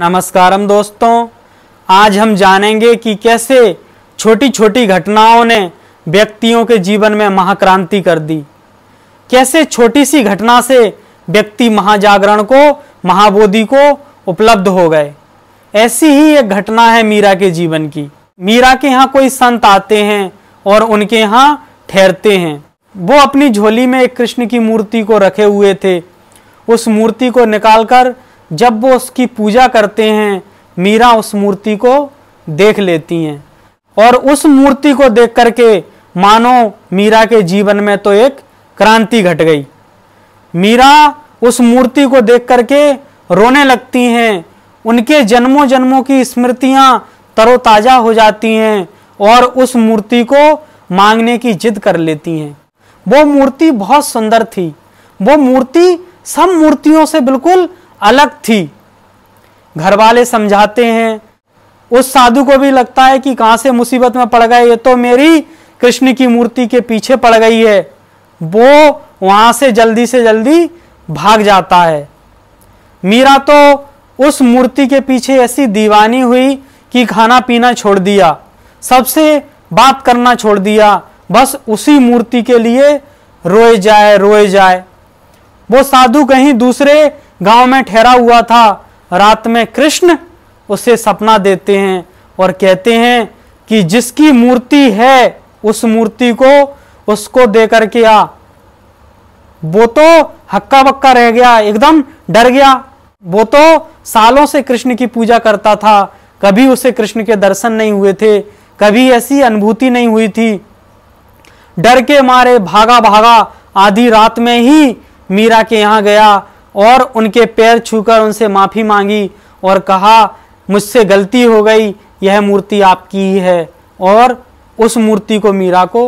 नमस्कार दोस्तों आज हम जानेंगे कि कैसे छोटी छोटी घटनाओं ने व्यक्तियों के जीवन में महाक्रांति कर दी कैसे छोटी सी घटना से व्यक्ति महाजागरण को महाबोधि को उपलब्ध हो गए ऐसी ही एक घटना है मीरा के जीवन की मीरा के यहाँ कोई संत आते हैं और उनके यहाँ ठहरते हैं वो अपनी झोली में एक कृष्ण की मूर्ति को रखे हुए थे उस मूर्ति को निकालकर जब वो उसकी पूजा करते हैं मीरा उस मूर्ति को देख लेती हैं और उस मूर्ति को देख करके मानो मीरा के जीवन में तो एक क्रांति घट गई मीरा उस मूर्ति को देख करके रोने लगती हैं उनके जन्मों जन्मों की स्मृतियाँ तरोताज़ा हो जाती हैं और उस मूर्ति को मांगने की जिद कर लेती हैं वो मूर्ति बहुत सुंदर थी वो मूर्ति सब मूर्तियों से बिल्कुल अलग थी घर वाले समझाते हैं उस साधु को भी लगता है कि कहाँ से मुसीबत में पड़ गए ये तो मेरी कृष्ण की मूर्ति के पीछे पड़ गई है वो वहाँ से जल्दी से जल्दी भाग जाता है मीरा तो उस मूर्ति के पीछे ऐसी दीवानी हुई कि खाना पीना छोड़ दिया सबसे बात करना छोड़ दिया बस उसी मूर्ति के लिए रोए जाए रोए जाए वो साधु कहीं दूसरे गांव में ठहरा हुआ था रात में कृष्ण उसे सपना देते हैं और कहते हैं कि जिसकी मूर्ति है उस मूर्ति को उसको दे करके आ वो तो हक्का बक्का रह गया एकदम डर गया वो तो सालों से कृष्ण की पूजा करता था कभी उसे कृष्ण के दर्शन नहीं हुए थे कभी ऐसी अनुभूति नहीं हुई थी डर के मारे भागा भागा आधी रात में ही मीरा के यहाँ गया और उनके पैर छूकर उनसे माफ़ी मांगी और कहा मुझसे गलती हो गई यह मूर्ति आपकी ही है और उस मूर्ति को मीरा को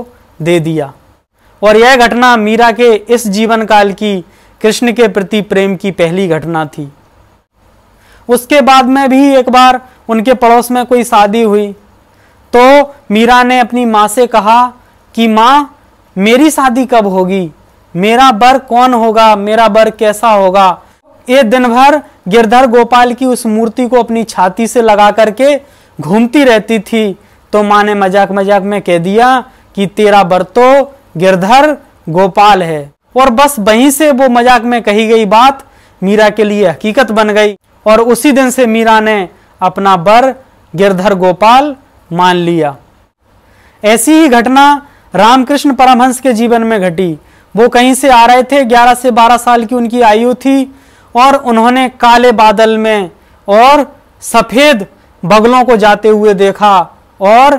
दे दिया और यह घटना मीरा के इस जीवन काल की कृष्ण के प्रति प्रेम की पहली घटना थी उसके बाद में भी एक बार उनके पड़ोस में कोई शादी हुई तो मीरा ने अपनी माँ से कहा कि माँ मेरी शादी कब होगी मेरा बर कौन होगा मेरा बर कैसा होगा ये दिन भर गिरधर गोपाल की उस मूर्ति को अपनी छाती से लगा करके घूमती रहती थी तो माँ ने मजाक मजाक में कह दिया कि तेरा बर तो गिरधर गोपाल है और बस वहीं से वो मजाक में कही गई बात मीरा के लिए हकीकत बन गई और उसी दिन से मीरा ने अपना बर गिरधर गोपाल मान लिया ऐसी ही घटना रामकृष्ण परमहंस के जीवन में घटी वो कहीं से आ रहे थे 11 से 12 साल की उनकी आयु थी और उन्होंने काले बादल में और सफ़ेद बगलों को जाते हुए देखा और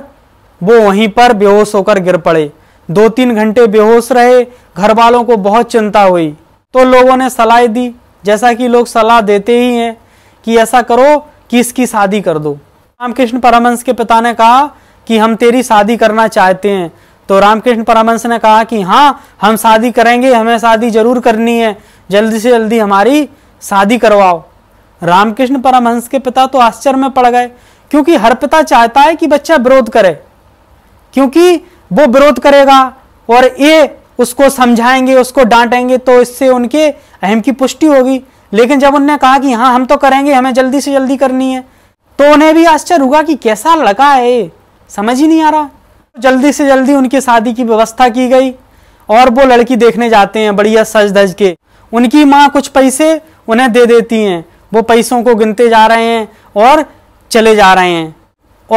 वो वहीं पर बेहोश होकर गिर पड़े दो तीन घंटे बेहोश रहे घर वालों को बहुत चिंता हुई तो लोगों ने सलाह दी जैसा कि लोग सलाह देते ही हैं कि ऐसा करो कि इसकी शादी कर दो रामकृष्ण परमहंस के पिता ने कहा कि हम तेरी शादी करना चाहते हैं तो रामकृष्ण परमहंस ने कहा कि हाँ हम शादी करेंगे हमें शादी जरूर करनी है जल्दी से जल्दी हमारी शादी करवाओ रामकृष्ण परमहंस के पिता तो आश्चर्य में पड़ गए क्योंकि हर पिता चाहता है कि बच्चा विरोध करे क्योंकि वो विरोध करेगा और ये उसको समझाएंगे उसको डांटेंगे तो इससे उनके अहम की पुष्टि होगी लेकिन जब उनने कहा कि हाँ हम तो करेंगे हमें जल्दी से जल्दी करनी है तो उन्हें भी आश्चर्य हुआ कि कैसा लड़का है समझ ही नहीं आ रहा जल्दी से जल्दी उनकी शादी की व्यवस्था की गई और वो लड़की देखने जाते हैं बढ़िया सज धज के उनकी माँ कुछ पैसे उन्हें दे देती हैं वो पैसों को गिनते जा रहे हैं और चले जा रहे हैं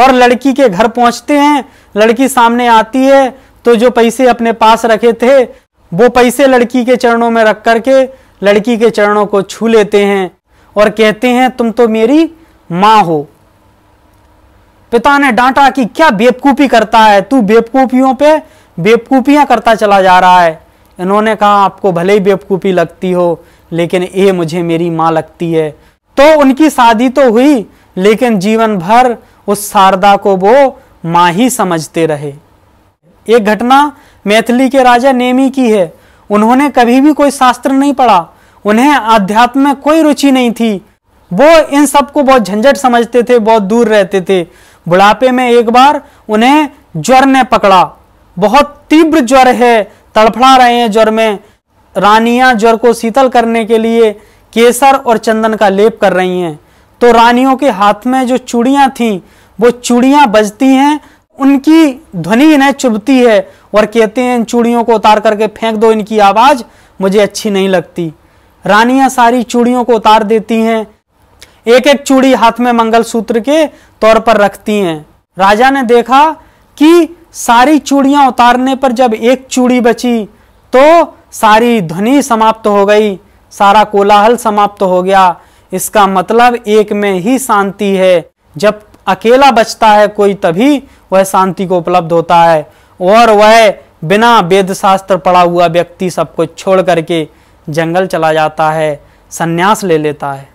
और लड़की के घर पहुंचते हैं लड़की सामने आती है तो जो पैसे अपने पास रखे थे वो पैसे लड़की के चरणों में रख करके लड़की के चरणों को छू लेते हैं और कहते हैं तुम तो मेरी माँ हो पिता ने डांटा कि क्या बेवकूफ़ी करता है तू बेवकूफ़ियों पे बेवकूफियां करता चला जा रहा है इन्होंने कहा आपको भले ही बेवकूफ़ी लगती हो लेकिन ये मुझे मेरी माँ लगती है तो उनकी शादी तो हुई लेकिन जीवन भर उस शारदा को वो माँ ही समझते रहे एक घटना मैथिली के राजा नेमी की है उन्होंने कभी भी कोई शास्त्र नहीं पढ़ा उन्हें अध्यात्म में कोई रुचि नहीं थी वो इन सबको बहुत झंझट समझते थे बहुत दूर रहते थे बुढ़ापे में एक बार उन्हें ज्वर ने पकड़ा बहुत तीव्र ज्वर है तड़फड़ा रहे हैं ज्वर में रानियां ज्वर को शीतल करने के लिए केसर और चंदन का लेप कर रही हैं तो रानियों के हाथ में जो चूड़ियां थीं वो चूड़ियां बजती हैं उनकी ध्वनि इन्हें चुभती है और कहते हैं इन चूड़ियों को उतार करके फेंक दो इनकी आवाज़ मुझे अच्छी नहीं लगती रानियां सारी चूड़ियों को उतार देती हैं एक एक चूड़ी हाथ में मंगलसूत्र के तौर पर रखती हैं राजा ने देखा कि सारी चूड़ियां उतारने पर जब एक चूड़ी बची तो सारी ध्वनि समाप्त हो गई सारा कोलाहल समाप्त हो गया इसका मतलब एक में ही शांति है जब अकेला बचता है कोई तभी वह शांति को उपलब्ध होता है और वह बिना वेद शास्त्र पढ़ा हुआ व्यक्ति सब कुछ छोड़ करके जंगल चला जाता है संन्यास ले लेता है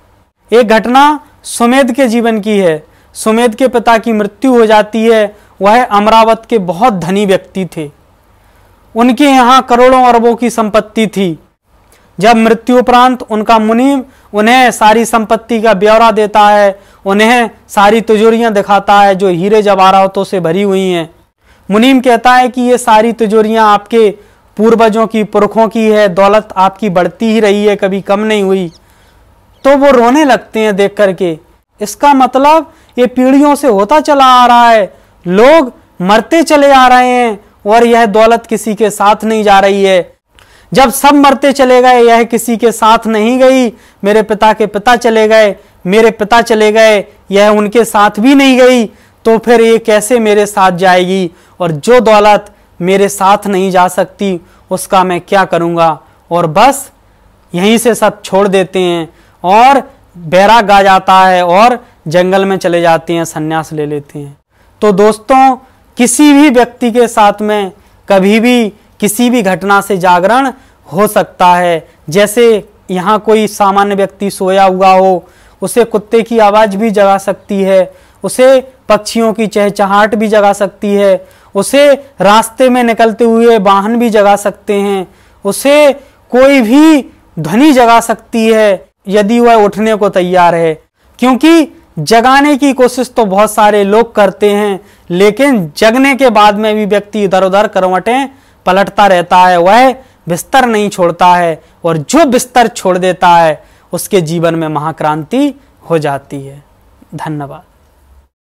एक घटना सुमेध के जीवन की है सुमेध के पिता की मृत्यु हो जाती है वह अमरावत के बहुत धनी व्यक्ति थे उनके यहाँ करोड़ों अरबों की संपत्ति थी जब मृत्यु उपरांत उनका मुनीम उन्हें सारी संपत्ति का ब्यौरा देता है उन्हें सारी तिजोरियाँ दिखाता है जो हीरे जवाहरातों से भरी हुई हैं मुनीम कहता है कि ये सारी तिजोरियाँ आपके पूर्वजों की पुरखों की है दौलत आपकी बढ़ती ही रही है कभी कम नहीं हुई तो वो रोने लगते हैं देख करके इसका मतलब ये पीढ़ियों से होता चला आ रहा है लोग मरते चले आ रहे हैं और यह दौलत किसी के साथ नहीं जा रही है जब सब मरते चले गए यह किसी के साथ नहीं गई मेरे पिता के पिता चले गए मेरे पिता चले गए यह उनके साथ भी नहीं गई तो फिर ये कैसे मेरे साथ जाएगी और जो दौलत मेरे साथ नहीं जा सकती उसका मैं क्या करूँगा और बस यहीं से सब छोड़ देते हैं और बैरा गा जाता है और जंगल में चले जाती हैं संन्यास ले लेती हैं तो दोस्तों किसी भी व्यक्ति के साथ में कभी भी किसी भी घटना से जागरण हो सकता है जैसे यहाँ कोई सामान्य व्यक्ति सोया हुआ हो उसे कुत्ते की आवाज़ भी जगा सकती है उसे पक्षियों की चहचहाट भी जगा सकती है उसे रास्ते में निकलते हुए वाहन भी जगा सकते हैं उसे कोई भी ध्वनि जगा सकती है यदि वह उठने को तैयार है क्योंकि जगाने की कोशिश तो बहुत सारे लोग करते हैं लेकिन जगने के बाद में भी व्यक्ति इधर उधर करवटें पलटता रहता है वह बिस्तर नहीं छोड़ता है और जो बिस्तर छोड़ देता है उसके जीवन में महाक्रांति हो जाती है धन्यवाद